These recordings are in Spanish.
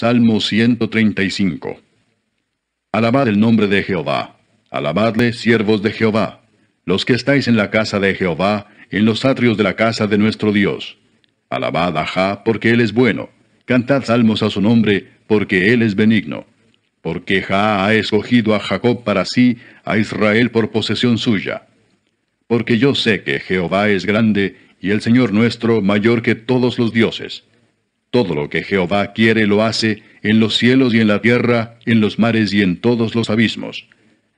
Salmo 135. Alabad el nombre de Jehová. Alabadle, siervos de Jehová. Los que estáis en la casa de Jehová, en los atrios de la casa de nuestro Dios. Alabad a Jah, porque Él es bueno. Cantad salmos a su nombre, porque Él es benigno. Porque Jah ha escogido a Jacob para sí, a Israel por posesión suya. Porque yo sé que Jehová es grande, y el Señor nuestro mayor que todos los dioses todo lo que Jehová quiere lo hace, en los cielos y en la tierra, en los mares y en todos los abismos.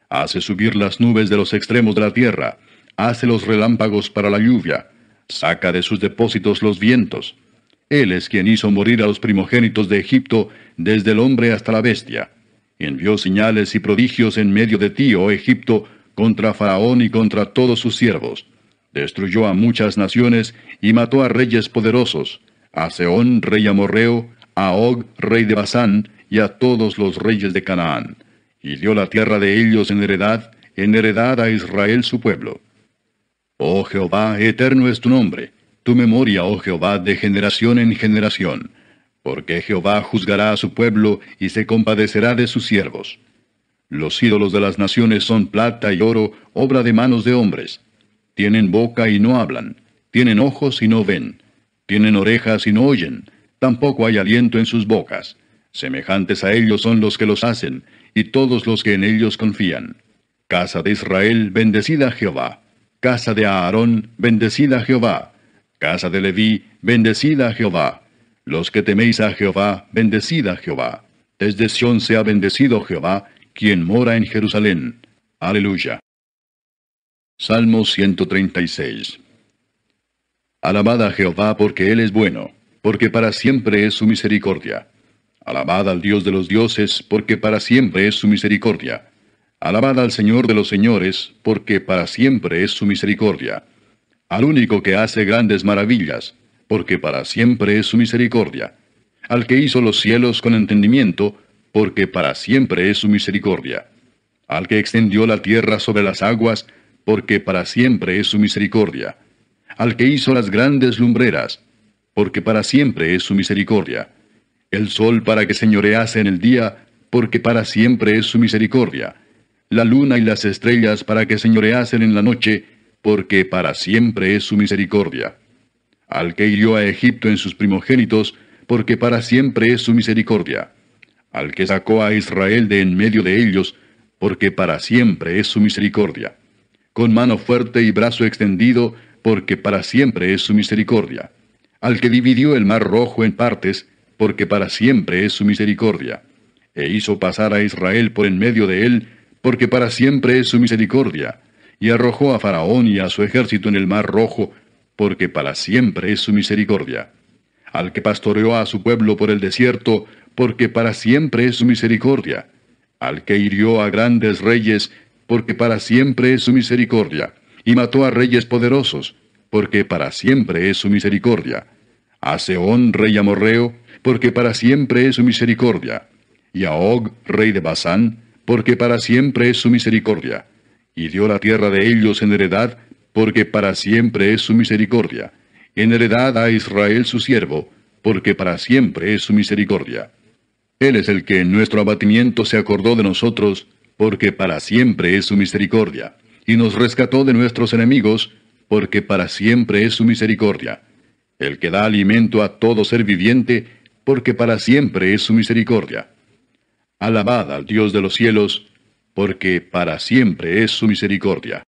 Hace subir las nubes de los extremos de la tierra, hace los relámpagos para la lluvia, saca de sus depósitos los vientos. Él es quien hizo morir a los primogénitos de Egipto, desde el hombre hasta la bestia. Envió señales y prodigios en medio de ti, oh Egipto, contra Faraón y contra todos sus siervos. Destruyó a muchas naciones y mató a reyes poderosos a Seón rey amorreo, a Og rey de Basán, y a todos los reyes de Canaán, y dio la tierra de ellos en heredad, en heredad a Israel su pueblo. Oh Jehová, eterno es tu nombre, tu memoria, oh Jehová, de generación en generación, porque Jehová juzgará a su pueblo y se compadecerá de sus siervos. Los ídolos de las naciones son plata y oro, obra de manos de hombres. Tienen boca y no hablan, tienen ojos y no ven, tienen orejas y no oyen, tampoco hay aliento en sus bocas. Semejantes a ellos son los que los hacen, y todos los que en ellos confían. Casa de Israel, bendecida Jehová. Casa de Aarón, bendecida Jehová. Casa de Leví, bendecida Jehová. Los que teméis a Jehová, bendecida Jehová. Desde Sión ha bendecido Jehová, quien mora en Jerusalén. Aleluya. Salmo 136 Alabad a Jehová porque Él es bueno, porque para siempre es su misericordia. Alabad al Dios de los dioses, porque para siempre es su misericordia. Alabad al Señor de los señores, porque para siempre es su misericordia. Al único que hace grandes maravillas, porque para siempre es su misericordia. Al que hizo los cielos con entendimiento, porque para siempre es su misericordia. Al que extendió la tierra sobre las aguas, porque para siempre es su misericordia al que hizo las grandes lumbreras, porque para siempre es su misericordia. El sol para que señorease en el día, porque para siempre es su misericordia. La luna y las estrellas para que señoreasen en la noche, porque para siempre es su misericordia. Al que hirió a Egipto en sus primogénitos, porque para siempre es su misericordia. Al que sacó a Israel de en medio de ellos, porque para siempre es su misericordia. Con mano fuerte y brazo extendido, porque para siempre es su misericordia. Al que dividió el mar rojo en partes, porque para siempre es su misericordia. E hizo pasar a Israel por en medio de él, porque para siempre es su misericordia. Y arrojó a Faraón y a su ejército en el mar rojo, porque para siempre es su misericordia. Al que pastoreó a su pueblo por el desierto, porque para siempre es su misericordia. Al que hirió a grandes reyes, porque para siempre es su misericordia y mató a reyes poderosos, porque para siempre es su misericordia. A Seón, rey amorreo, porque para siempre es su misericordia. Y a Og, rey de Basán, porque para siempre es su misericordia. Y dio la tierra de ellos en heredad, porque para siempre es su misericordia. En heredad a Israel su siervo, porque para siempre es su misericordia. Él es el que en nuestro abatimiento se acordó de nosotros, porque para siempre es su misericordia y nos rescató de nuestros enemigos, porque para siempre es su misericordia. El que da alimento a todo ser viviente, porque para siempre es su misericordia. Alabad al Dios de los cielos, porque para siempre es su misericordia.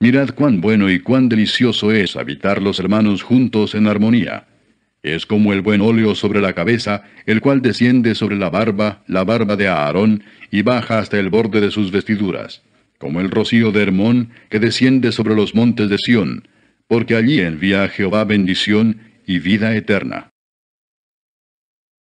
Mirad cuán bueno y cuán delicioso es habitar los hermanos juntos en armonía. Es como el buen óleo sobre la cabeza, el cual desciende sobre la barba, la barba de Aarón, y baja hasta el borde de sus vestiduras, como el rocío de Hermón, que desciende sobre los montes de Sión, porque allí envía Jehová bendición y vida eterna.